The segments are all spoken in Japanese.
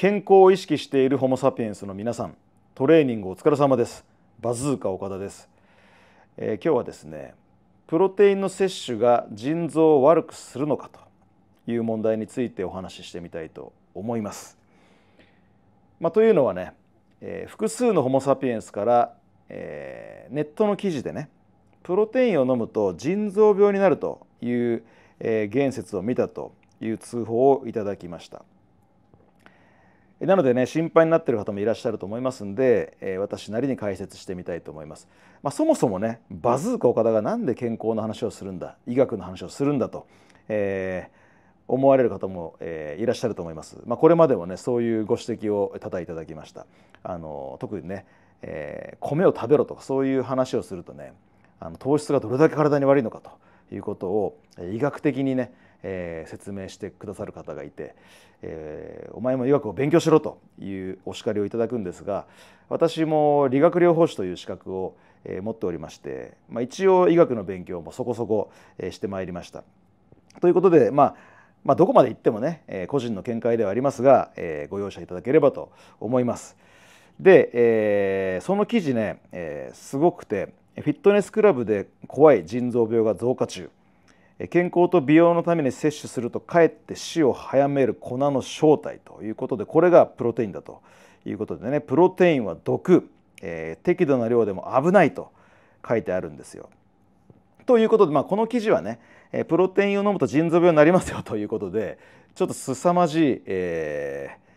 健康を意識しているホモ・サピエンスの皆さんトレーニングお疲れ様ですバズーカ岡田です、えー、今日はですねプロテインの摂取が腎臓を悪くするのかという問題についてお話ししてみたいと思います、まあ、というのはね、えー、複数のホモ・サピエンスから、えー、ネットの記事でねプロテインを飲むと腎臓病になるという、えー、言説を見たという通報をいただきました。なのでね心配になってる方もいらっしゃると思いますんで、えー、私なりに解説してみたいと思います。まあ、そもそもねバズーカ岡田が何で健康の話をするんだ医学の話をするんだと、えー、思われる方も、えー、いらっしゃると思います。まあ、これまでもねそういうご指摘を多々いただきました。あの特にね、え米を食べろとかそういう話をするとねあの糖質がどれだけ体に悪いのかということを医学的にねえー、説明してくださる方がいて、えー、お前も医学を勉強しろというお叱りをいただくんですが私も理学療法士という資格を、えー、持っておりまして、まあ、一応医学の勉強もそこそこ、えー、してまいりました。ということで、まあ、まあ、どこまで行ってもね、えー、個人の見解ではありますが、えー、ご容赦いただければと思います。で、えー、その記事ね、えー、すごくてフィットネスクラブで怖い腎臓病が増加中健康と美容のために摂取するとかえって死を早める粉の正体ということでこれがプロテインだということでねプロテインは毒、えー、適度な量でも危ないと書いてあるんですよ。ということで、まあ、この記事はねプロテインを飲むと腎臓病になりますよということでちょっと凄まじい、えー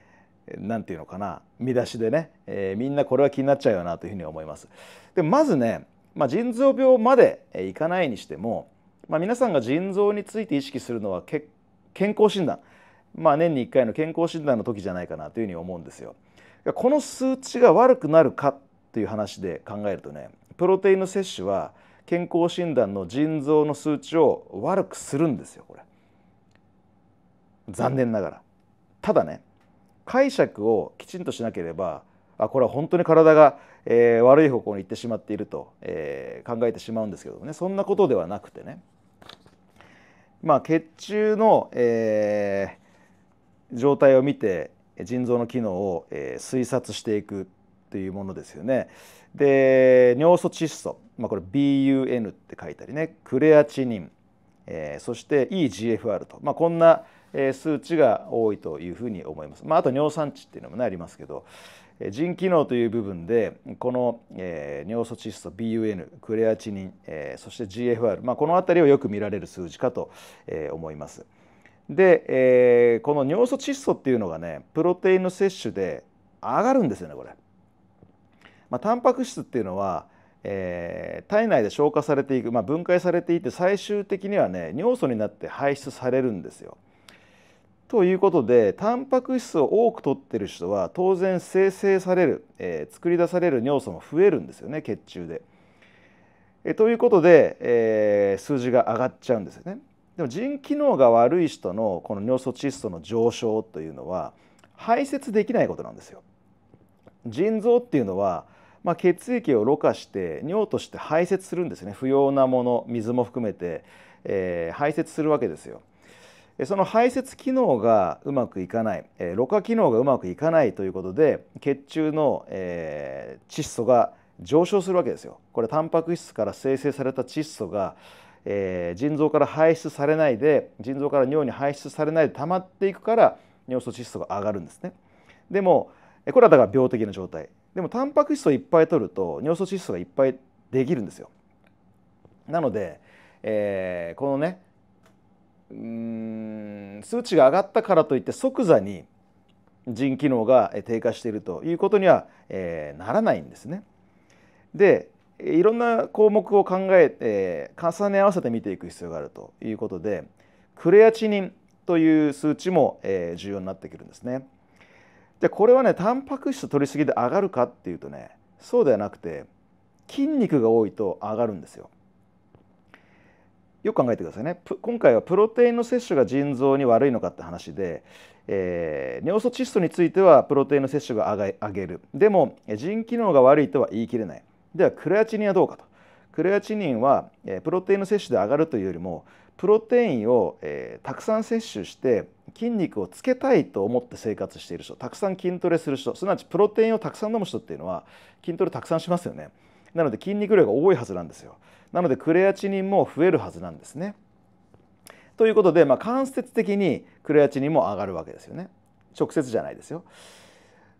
なんていうのかな見出しでね、えー、みんなこれは気になっちゃうよなというふうに思います。でまずね、まあ、腎臓病までいかないにしてもまあ、皆さんが腎臓について意識するのは健康診断、まあ、年に1回の健康診断の時じゃないかなというふうに思うんですよ。この数値が悪くなるかという話で考えるとねプロテインの摂取は健康診断の腎臓の数値を悪くするんですよこれ残念ながらただね解釈をきちんとしなければあこれは本当に体が、えー、悪い方向に行ってしまっていると、えー、考えてしまうんですけどねそんなことではなくてねまあ、血中の、えー、状態を見て腎臓の機能を、えー、推察していくというものですよね。で尿素窒素、まあ、これ BUN って書いたりねクレアチニン、えー、そして EGFR と、まあ、こんな数値が多いというふうに思います。まあ、あと尿酸値っていうのもねありますけど、腎機能という部分でこの、えー、尿素窒素 BUN クレアチニン、えー、そして GFR、まあ、この辺りをよく見られる数字かと、えー、思います。で、えー、この尿素窒素っていうのがねプロテインの摂取で上がるんですよねこれ。まあ、タンパク質っていうのは、えー、体内で消化されていく、まあ、分解されていって最終的にはね尿素になって排出されるんですよ。ということでタンパク質を多く取ってる人は当然生成される、えー、作り出される尿素も増えるんですよね血中で。えということで、えー、数字が上がっちゃうんですよね。でも腎機能が悪い人のこの尿素窒素の上昇というのは排泄できないことなんですよ。腎臓っていうのは、まあ、血液をろ過して尿として排泄するんですね不要なもの水も含めて、えー、排泄するわけですよ。その排泄機能がうまくいかない、えー、ろ過機能がうまくいかないということで血中の、えー、窒素が上昇するわけですよ。これタンパク質から生成された窒素が、えー、腎臓から排出されないで腎臓から尿に排出されないで溜まっていくから尿素窒素が上がるんですね。でもこれはだから病的な状態でもタンパク質をいっぱい取ると尿素窒素がいっぱいできるんですよ。なので、えー、このねうん数値が上がったからといって即座に腎機能が低下しているということには、えー、ならないんですね。でいろんな項目を考えて重ね合わせて見ていく必要があるということでクレアチニンという数値も重要になってくるんですね。でこれはねタンパク質取りすぎで上がるかっていうとねそうではなくて筋肉が多いと上がるんですよ。よく考えてくださいね今回はプロテインの摂取が腎臓に悪いのかって話で、えー、尿素窒素についてはプロテインの摂取が上げるでも腎機能が悪いとは言い切れないではクレアチニンはどうかとクレアチニンは、えー、プロテインの摂取で上がるというよりもプロテインを、えー、たくさん摂取して筋肉をつけたいと思って生活している人たくさん筋トレする人すなわちプロテインをたくさん飲む人っていうのは筋トレたくさんしますよねなので筋肉量が多いはずなんですよなのでクレアチニンも増えるはずなんですね。ということで、まあ、間接的にクレアチニンも上がるわけですよね。直接じゃないですよ。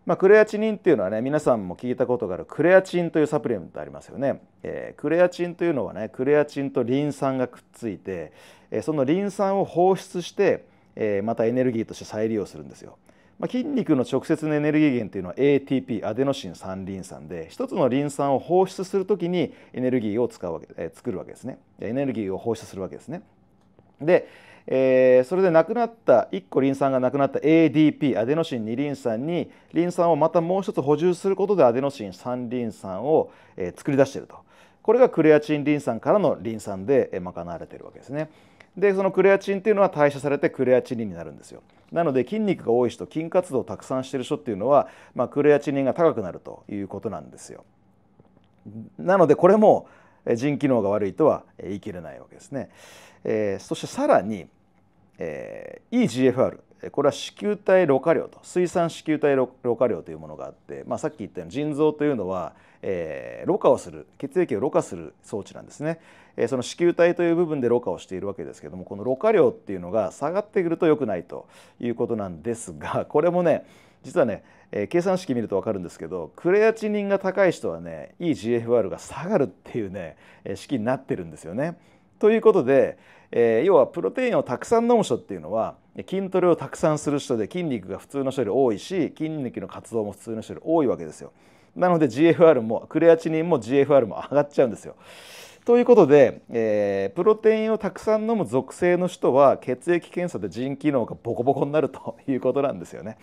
まあ、クレアチニンっていうのはね皆さんも聞いたことがあるクレアチンというサプリメントありますよね、えー、クレアチンというのはねクレアチンとリン酸がくっついて、えー、そのリン酸を放出して、えー、またエネルギーとして再利用するんですよまあ、筋肉の直接のエネルギー源というのは ATP アデノシン三リン酸で1つのリン酸を放出するときにエネルギーを使うわけ、えー、作るわけですねエネルギーを放出するわけですねで、えー、それでなくなった1個リン酸がなくなった ADP アデノシン2リン酸にリン酸をまたもう一つ補充することでアデノシン3リン酸を、えー、作り出しているとこれがクレアチンリン酸からのリン酸で賄われているわけですね。でそのクレアチンっていうのは代謝されてクレアチニンになるんですよなので筋肉が多い人筋活動をたくさんしてる人っていうのは、まあ、クレアチニンが高くなるということなんですよなのでこれも腎機能が悪いとは言い切れないわけですね、えー、そしてさらに、えー、EGFR これは子宮体ろ過量と水産子宮体ろ過量というものがあって、まあ、さっき言ったように腎臓というのは、えー、ろ過をする血液をろ過する装置なんですね、えー、その子宮体という部分でろ過をしているわけですけどもこのろ過量っていうのが下がってくると良くないということなんですが これもね実はね、えー、計算式見ると分かるんですけどクレアチニンが高い人はねいい GFR が下がるっていうね式になってるんですよね。ということでえー、要はプロテインをたくさん飲む人っていうのは筋トレをたくさんする人で筋肉が普通の人より多いし筋肉の活動も普通の人より多いわけですよ。なので GFR もクレアチニンも GFR も上がっちゃうんですよ。ということで、えー、プロテインをたくさん飲む属性の人は血液検査で腎機能がボコボコになるということなんですよね。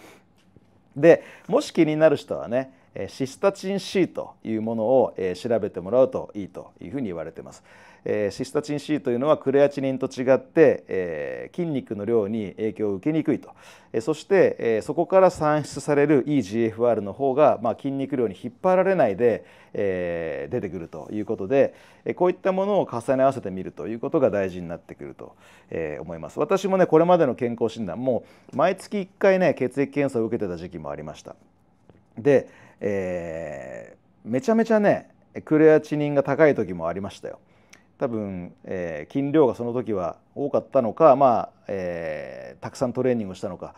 でもし気になる人はねシスタチン C というものを調べてもらうといいというふうに言われてます。えー、シスタチン C というのはクレアチニンと違って、えー、筋肉の量に影響を受けにくいと、えー、そして、えー、そこから算出される EGFR の方が、まあ、筋肉量に引っ張られないで、えー、出てくるということで、えー、こういったものを重ね合わせてみるということが大事になってくると、えー、思います私もねこれまでの健康診断も毎月1回ね血液検査を受けてた時期もありましたで、えー、めちゃめちゃねクレアチニンが高い時もありましたよ多分、えー、筋量がその時は多かったのか、まあえー、たくさんトレーニングをしたのか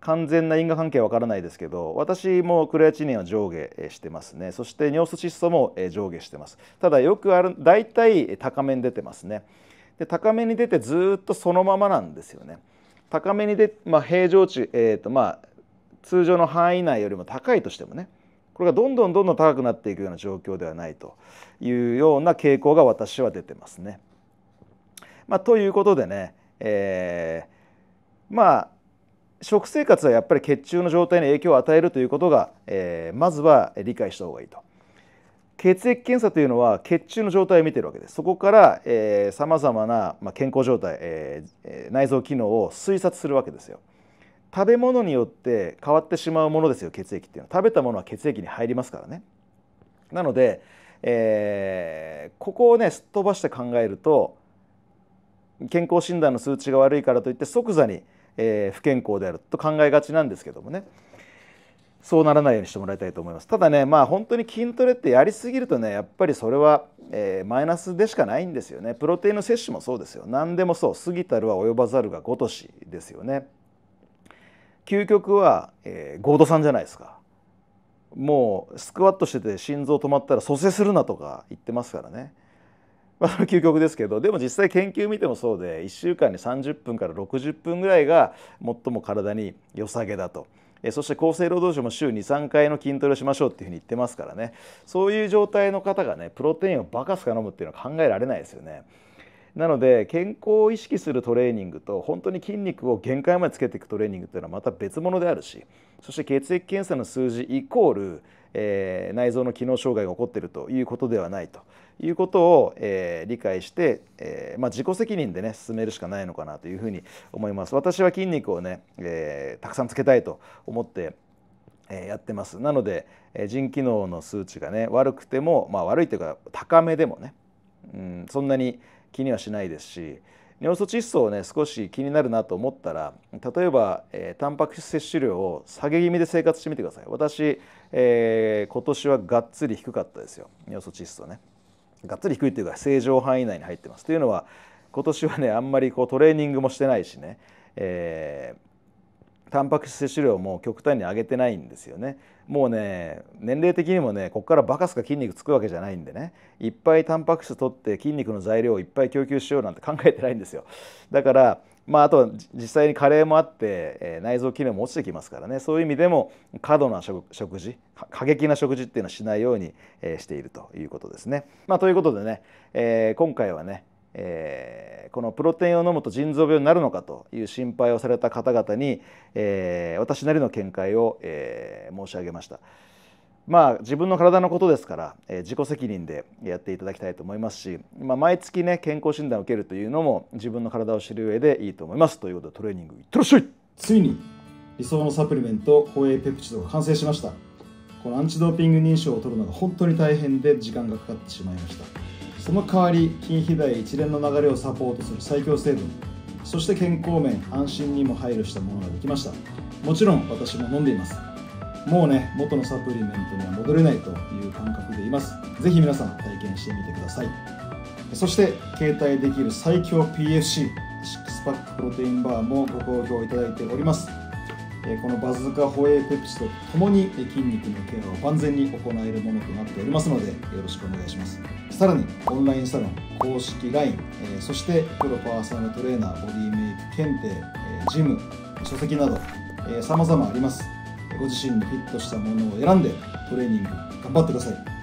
完全な因果関係は分からないですけど私もクレアチニンは上下してますねそして尿素窒素も上下してますただよくある大体高めに出てますねで高めに出てずっとそのままなんですよね高めに出、まあ、平常値、えーとまあ、通常の範囲内よりも高いとしてもねこれがどんどんどんどん高くなっていくような状況ではないというような傾向が私は出てますね。まあ、ということでね、えー、まあ食生活はやっぱり血中の状態に影響を与えるということが、えー、まずは理解した方がいいと。血液検査というのは血中の状態を見てるわけですそこからさまざまな健康状態、えー、内臓機能を推察するわけですよ。食べ物によって変わってしまうものですよ血液っていうのは食べたものは血液に入りますからねなので、えー、ここをねすっ飛ばして考えると健康診断の数値が悪いからといって即座に、えー、不健康であると考えがちなんですけどもねそうならないようにしてもらいたいと思いますただねまあ本当に筋トレってやりすぎるとねやっぱりそれは、えー、マイナスでしかないんですよねプロテインの摂取もそうですよ何でもそう過ぎたるは及ばざるが如しですよね。究極は、えー、ゴードさんじゃないですかもうスクワットしてて心臓止まったら蘇生するなとか言ってますからね、まあ、それ究極ですけどでも実際研究見てもそうで1週間に30分から60分ぐらいが最も体に良さげだと。えそして厚生労働省も週23回の筋トレをしましょうっていうふうに言ってますからねそういう状態の方がねプロテインをバカすか飲むっていうのは考えられないですよね。なので健康を意識するトレーニングと本当に筋肉を限界までつけていくトレーニングというのはまた別物であるしそして血液検査の数字イコール、えー、内臓の機能障害が起こっているということではないということを、えー、理解して、えー、まあ、自己責任でね進めるしかないのかなというふうに思います。私は筋肉をね、えたくさんつけたいと思ってやってますなので、腎機能の数値がね悪くても、まあ、悪いというか高めでもね、うん、そんなに、気にはしないですし尿素窒素をね少し気になるなと思ったら例えば、えー、タンパク質摂取量を下げ気味で生活してみてください私、えー、今年はがっつり低かったですよ尿素窒素ねがっつり低いというか正常範囲内に入ってますというのは今年はねあんまりこうトレーニングもしてないしね、えタンパク質摂取量も極端に上げてないんですよねもうね年齢的にもねこっからバカすか筋肉つくわけじゃないんでねいっぱいタンパク質取って筋肉の材料をいっぱい供給しようなんて考えてないんですよだからまあ、あとは実際に加齢もあって、え内臓機能も落ちてきますからねそういう意味でも過度な食事過激な食事っていうのはしないように、えしているということですね。まあ、ということでね、えー、今回はねえー、このプロテインを飲むと腎臓病になるのかという心配をされた方々に、えー、私なりの見解を、えー、申し上げました。まあ、自分の体のことですから、えー、自己責任でやっていただきたいと思いますし、まあ、毎月ね健康診断を受けるというのも自分の体を知る上でいいと思いますということでトレーニングいってらっしゃいついに理想のサプリメント公営ペプチドが完成しましたこのアンチドーピング認証を取るのが本当に大変で時間がかかってしまいましたその代わり筋肥大一連の流れをサポートする最強成分そして健康面安心にも配慮したものができましたもちろん私も飲んでいますもうね元のサプリメントには戻れないという感覚でいます是非皆さん体験してみてくださいそして携帯できる最強 PFC 6パックプロテインバーもご好評いただいておりますこのバズーカホエイペプチとともに筋肉のケアを万全に行えるものとなっておりますのでよろしくお願いしますさらにオンラインサロン公式 LINE、えー、そしてプロパーソナルトレーナーボディメイク検定、えー、ジム書籍など、えま様々ありますご自身にフィットしたものを選んでトレーニング頑張ってください